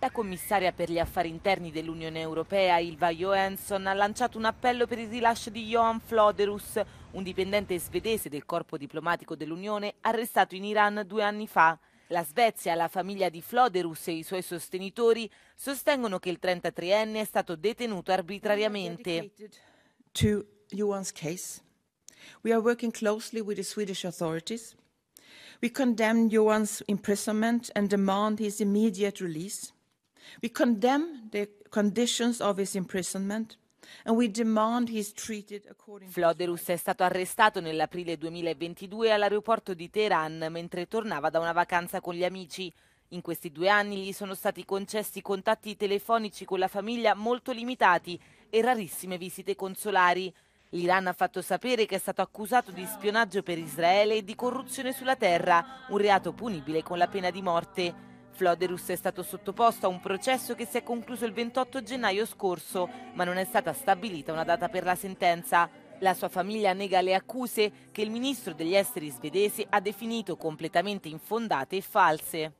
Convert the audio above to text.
La commissaria per gli affari interni dell'Unione Europea, Ilva Johansson, ha lanciato un appello per il rilascio di Johan Floderus, un dipendente svedese del corpo diplomatico dell'Unione arrestato in Iran due anni fa. La Svezia, la famiglia di Floderus e i suoi sostenitori sostengono che il 33enne è stato detenuto arbitrariamente. To Johan's case. We are working closely with the Swedish authorities. We condemn Johan's imprisonment and demand his immediate release. We condemn the conditions of his imprisonment. Floderus è stato arrestato nell'aprile 2022 all'aeroporto di Teheran mentre tornava da una vacanza con gli amici. In questi due anni gli sono stati concessi contatti telefonici con la famiglia molto limitati e rarissime visite consolari. L'Iran ha fatto sapere che è stato accusato di spionaggio per Israele e di corruzione sulla terra, un reato punibile con la pena di morte. Floderus è stato sottoposto a un processo che si è concluso il 28 gennaio scorso, ma non è stata stabilita una data per la sentenza. La sua famiglia nega le accuse che il ministro degli esteri svedese ha definito completamente infondate e false.